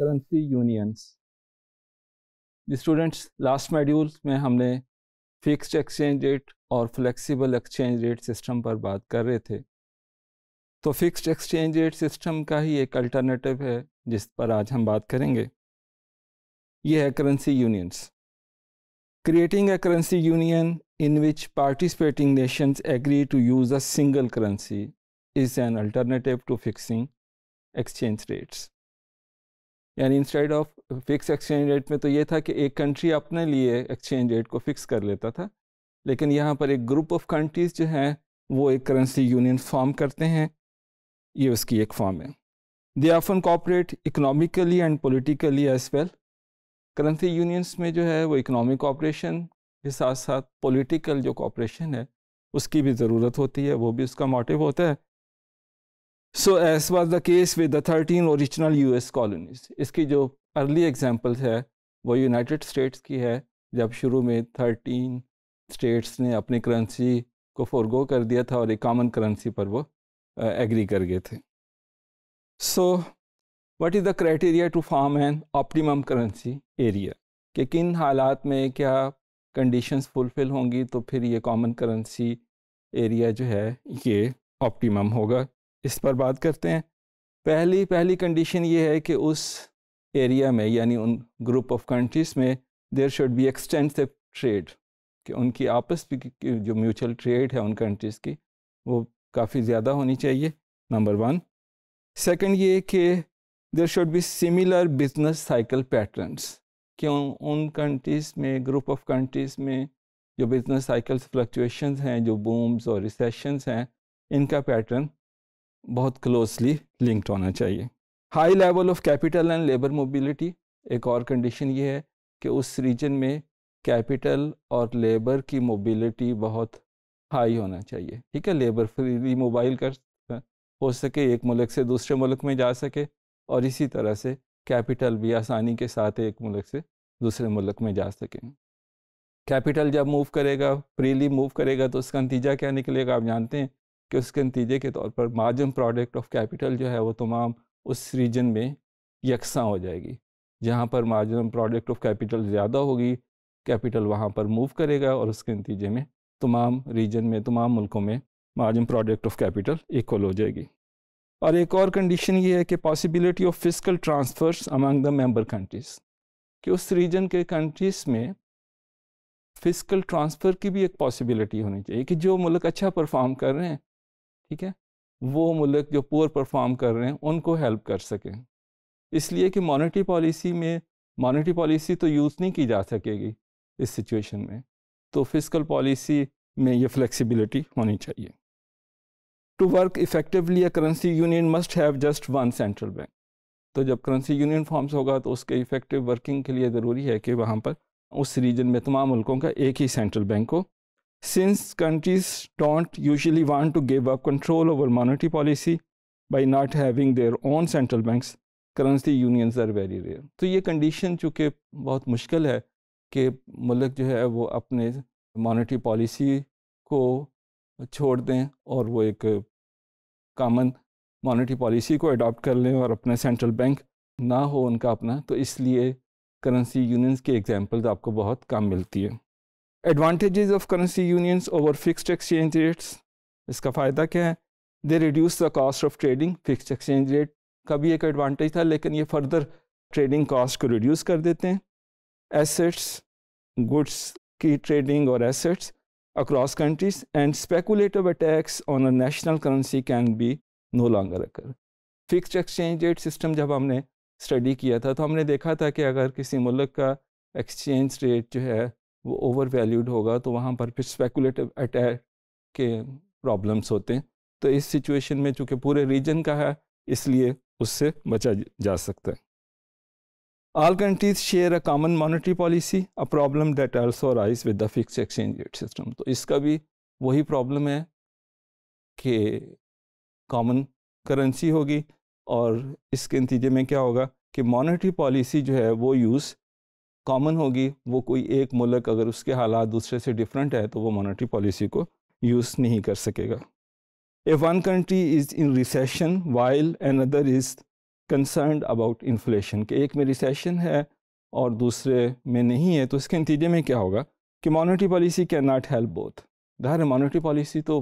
Currency unions students last module में हमने fixed exchange rate और फ्लेक्सिबल एक्सचेंज रेट सिस्टम पर बात कर रहे थे तो फिक्स्ड एक्सचेंज रेट सिस्टम का ही एक अल्टरनेटिव है जिस पर आज हम बात करेंगे ये है currency unions creating a currency union in which participating nations agree to use a single currency is an alternative to fixing exchange rates यानी instead of fix exchange rate में तो ये था कि एक कंट्री अपने लिए एक्सचेंज रेट को फिक्स कर लेता था लेकिन यहाँ पर एक ग्रुप ऑफ कंट्रीज़ जो हैं वो एक करेंसी यूनियन फॉर्म करते हैं ये उसकी एक फॉर्म है they often cooperate economically and politically as well currency unions में जो है वो इकनॉमिक ऑपरेशन के साथ साथ पोलिटिकल जो कॉपरेशन है उसकी भी ज़रूरत होती है वो भी उसका मोटिव होता है so as was the case with the thirteen original U S colonies इसकी जो अर्ली एग्जाम्पल्स है वो यूनाइटेड स्टेट्स की है जब शुरू में थर्टीन स्टेट्स ने अपनी करेंसी को फोरगो कर दिया था और एक कॉमन करेंसी पर वो एग्री कर गए थे so what is the criteria to form an optimum currency area कि किन हालात में क्या कंडीशंस फुलफ़िल होंगी तो फिर ये कॉमन करेंसी एरिया जो है ये ऑप्टिमम होगा इस पर बात करते हैं पहली पहली कंडीशन ये है कि उस एरिया में यानी उन ग्रुप ऑफ कंट्रीज़ में there should be extensive trade कि उनकी आपस की जो म्यूचुअल ट्रेड है उन कंट्रीज़ की वो काफ़ी ज़्यादा होनी चाहिए नंबर वन सेकंड ये कि there should be similar business cycle patterns कि उन कंट्रीज़ में ग्रुप ऑफ कंट्रीज़ में जो बिज़नेस साइकिल्स फ्लक्चुएशन हैं जो बूम्स और रिसेशंस हैं इनका पैटर्न बहुत क्लोजली लिंक्ड होना चाहिए high level of capital and labour mobility एक और कंडीशन ये है कि उस रीजन में कैपिटल और लेबर की मोबिलिटी बहुत हाई होना चाहिए ठीक है लेबर फ्रीली मोबाइल कर हो सके एक मुल्क से दूसरे मुल्क में जा सके और इसी तरह से कैपिटल भी आसानी के साथ एक मुल्क से दूसरे मुल्क में जा सके कैपिटल जब मूव करेगा फ्रीली मूव करेगा तो उसका नतीजा क्या निकलेगा आप जानते हैं कि उसके नतीजे के तौर पर मार्जिन प्रोडक्ट ऑफ कैपिटल जो है वो तमाम उस रीजन में यकसा हो जाएगी जहाँ पर मार्जिन प्रोडक्ट ऑफ कैपिटल ज़्यादा होगी कैपिटल वहाँ पर मूव करेगा और उसके नतीजे में तमाम रीजन में तमाम मुल्कों में margin product of capital equal हो जाएगी और एक और कंडीशन ये है कि possibility of physical transfers among the member countries कि उस रीजन के कंट्रीज़ में फिजिकल ट्रांसफ़र की भी एक पॉसिबिलिटी होनी चाहिए कि जो मुल्क अच्छा परफॉर्म कर रहे हैं ठीक है वो मुल्क जो पुअर परफॉर्म कर रहे हैं उनको हेल्प कर सकें इसलिए कि मॉनेटरी पॉलिसी में मॉनेटरी पॉलिसी तो यूज़ नहीं की जा सकेगी इस सिचुएशन में तो फिजिकल पॉलिसी में ये फ्लेक्सिबिलिटी होनी चाहिए to work effectively a currency union must have just one central bank तो जब करेंसी यूनियन फॉर्म्स होगा तो उसके इफेक्टिव वर्किंग के लिए ज़रूरी है कि वहाँ पर उस रीजन में तमाम मुल्कों का एक ही सेंट्रल बैंक हो Since countries don't usually want to give up control over monetary policy by not having their own central banks, currency unions are very rare तो ये कंडीशन चूँकि बहुत मुश्किल है कि मुल्क जो है वो अपने मॉनेटरी पॉलिसी को छोड़ दें और वो एक कामन मॉनेटरी पॉलिसी को अडॉप्ट कर लें और अपने सेंट्रल बैंक ना हो उनका अपना तो इसलिए करेंसी यूनियंस की एग्जांपल्स आपको बहुत कम मिलती है advantages of currency unions over fixed exchange rates इसका फ़ायदा क्या है they reduce the cost of trading fixed exchange rate का भी एक एडवांटेज था लेकिन ये फर्दर ट्रेडिंग कॉस्ट को रिड्यूस कर देते हैं एसेट्स गुड्स की ट्रेडिंग और assets across countries and speculative attacks on a national currency can be no longer occur fixed exchange rate system जब हमने स्टडी किया था तो हमने देखा था कि अगर किसी मुल्क का एक्सचेंज रेट जो है वो ओवर वैल्यूड होगा तो वहाँ पर फिर स्पेकुलेटिव अटैक के प्रॉब्लम्स होते हैं तो इस सिचुएशन में चूँकि पूरे रीजन का है इसलिए उससे बचा जा सकता है All countries share a common monetary policy, a problem that also arises with the fixed exchange rate system. तो इसका भी वही प्रॉब्लम है कि कॉमन करेंसी होगी और इसके नतीजे में क्या होगा कि मॉनेटरी पॉलिसी जो है वो यूज़ कॉमन होगी वो कोई एक मुल्क अगर उसके हालात दूसरे से डिफरेंट है तो वो मॉनेटरी पॉलिसी को यूज़ नहीं कर सकेगा one country is in recession while another is concern about inflation कि एक में रिसेशन है और दूसरे में नहीं है तो इसके नतीजे में क्या होगा कि monetary policy can not help both ज़ाहिर है मॉनिटरी पॉलिसी तो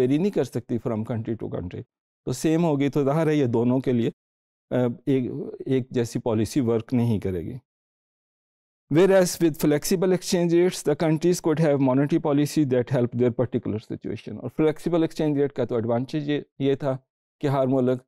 वेरी नहीं कर सकती फ्रॉम कंट्री टू कंट्री तो सेम होगी तो ज़ाहिर है ये दोनों के लिए एक एक जैसी पॉलिसी वर्क नहीं करेगी Whereas with flexible exchange rates, the countries could have monetary policy that help their particular situation. और flexible exchange rate का तो advantage ये ये था कि हर मुल्क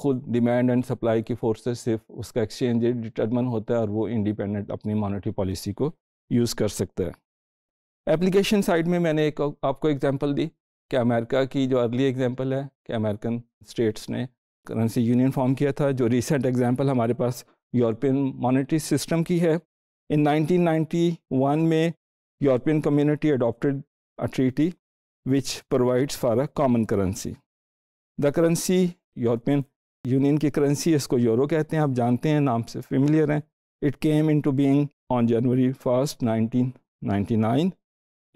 खुद demand and supply की forces से उसका exchange rate determine होता है और वो independent अपनी monetary policy को use कर सकता है Application side में मैंने एक आपको example दी कि अमेरिका की जो अर्ली एग्जांपल है कि अमेरिकन स्टेट्स ने करेंसी यूनियन फॉर्म किया था जो रिसेंट एग्जांपल हमारे पास यूरोपियन मॉनेटरी सिस्टम की है In 1991 में European community adopted a treaty which provides for a common currency. The currency European union की करेंसी इसको यूरो कहते हैं आप जानते हैं नाम से फेमिलियर हैं it came into being on January first nineteen ninety nine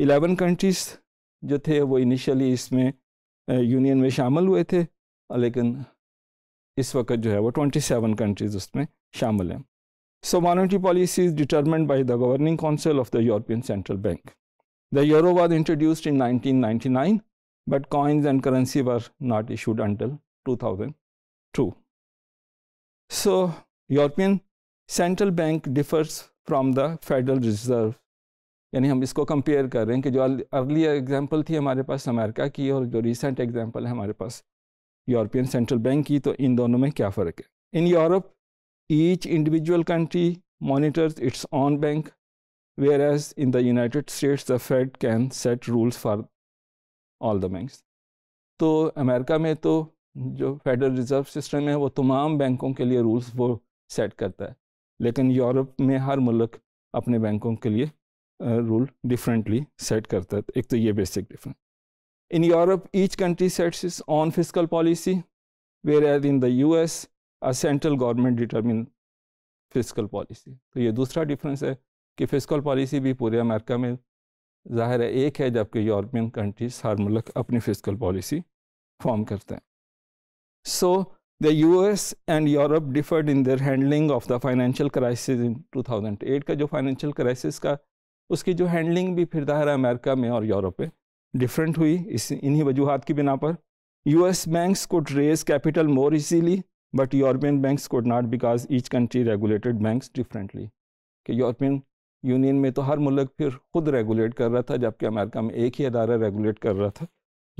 eleven countries जो थे वो इनिशियली इसमें यूनियन में शामिल हुए थे लेकिन इस वक्त जो है वो ट्वेंटी सेवन कंट्रीज़ उसमें शामिल हैं So monetary policy is determined by the governing council of the European Central Bank. The euro was introduced in 1999, but coins and currency were not issued until 2002. So European Central Bank differs from the Federal Reserve यानी हम इसको compare कर रहे हैं कि जो earlier example थी हमारे पास अमेरिका की और जो रिसेंट एग्जांपल है हमारे पास यूरोपियन सेंट्रल बैंक की तो इन दोनों में क्या फ़र्क है in Europe Each individual country monitors its own bank, whereas in the United States, the Fed can set rules for all the banks. to america mein to jo federal reserve system hai wo tamam bankon ke liye rules wo set karta hai lekin europe mein har mulk apne bankon ke liye rule differently set करता है एक तो ये basic difference in In Europe, each country own fiscal policy whereas in the the S central government determine fiscal policy तो ये दूसरा difference है कि फिजिकल पॉलिसी भी पूरे अमेरिका में ज़ाहिर है एक है जबकि यूरोपियन कंट्रीज हर मुल्क अपनी फिजिकल पॉलिसी फॉर्म करते हैं so the U S and Europe differed in their handling of the financial crisis in 2008 का जो फाइनेंशियल क्राइसिस का उसकी जो हैंडलिंग भी फिर दाहरा अमेरिका में और यूरोप में डिफरेंट हुई इस इन्हीं वजूहत की बिना पर U S banks could raise capital more easily but European banks could not because each country regulated banks differently कि यूरोपियन यूनियन में तो हर मुल्क फिर खुद रेगुलेट कर रहा था जबकि अमेरिका में एक ही अदारा रेगुलेट कर रहा था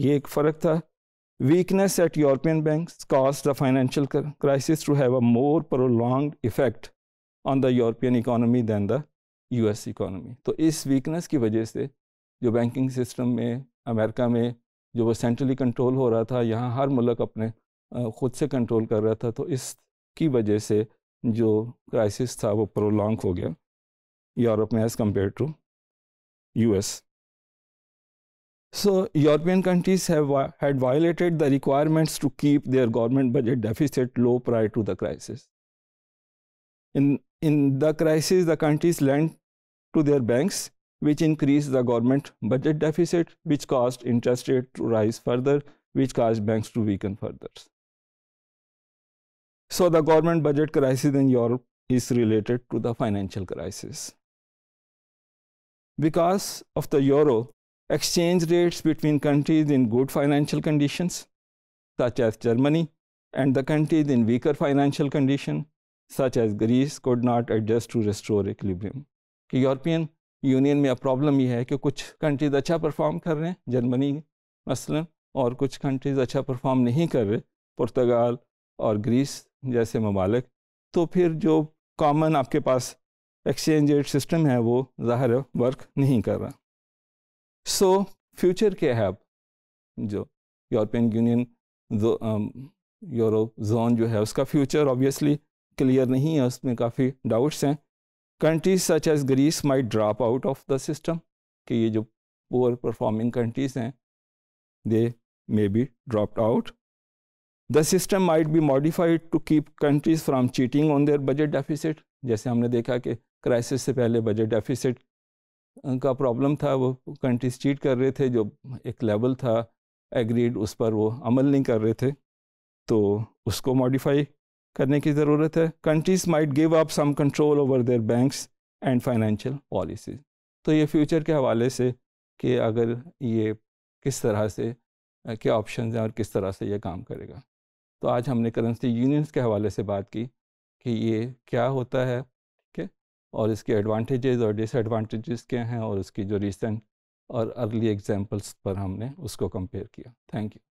ये एक फ़र्क था weakness at European bank cause the financial crisis to have a more long effect on the European economy than the U S economy तो इस वीकनेस की वजह से जो बैंकिंग सिस्टम में अमेरिका में जो वो सेंट्रली कंट्रोल हो रहा था यहाँ हर मुल्क अपने ख़ुद से कंट्रोल कर रहा था तो इसकी वजह से जो क्राइसिस था वो प्रोलॉन्ग हो गया यूरोप में as compare to U S so European countries had violated the requirements to keep their government budget deficit low prior to the crisis in in the crisis the countries lend to their banks which increase the government budget deficit which caused interest rate to rise further which caused banks to weaken further So the government budget crisis in Europe is related to the financial crisis. Because of the euro, exchange rates between countries in good financial conditions, such as Germany, and the countries in weaker financial condition, such as Greece, could not adjust to restore equilibrium. European Union में अब problem ये है कि कुछ countries अच्छा perform कर रहे हैं Germany मसलन और कुछ countries अच्छा perform नहीं कर रहे Portugal और Greece जैसे ममालिक तो फिर जो कॉमन आपके पास एक्सचेंज रेट सिस्टम है वो ज़ाहिर वर्क नहीं कर रहा सो फ्यूचर क्या है अब जो यूरोपियन यूनियन यूरो जोन जो है उसका फ्यूचर ऑब्वियसली क्लियर नहीं है उसमें काफ़ी डाउट्स हैं countries such as Greece may drop out of the system कि ये जो पुअर परफॉर्मिंग कंट्रीज़ हैं they may be drop out the system might be modified to keep countries from cheating on their budget deficit जैसे हमने देखा कि crisis से पहले बजट डेफिसिट का प्रॉब्लम था वो कंट्रीज चीट कर रहे थे जो एक लेवल था एग्रीड उस पर वो अमल नहीं कर रहे थे तो उसको मॉडिफाई करने की ज़रूरत है countries might give up some control over their banks and financial policies तो ये फ्यूचर के हवाले से कि अगर ये किस तरह से क्या ऑप्शन हैं और किस तरह से ये काम करेगा तो आज हमने करेंसी यूनियंस के हवाले से बात की कि ये क्या होता है ठीक है और इसके एडवांटेजेस और डिसएडवांटेजेस क्या हैं और उसकी जो रिसेंट और अर्ली एग्जांपल्स पर हमने उसको कंपेयर किया थैंक यू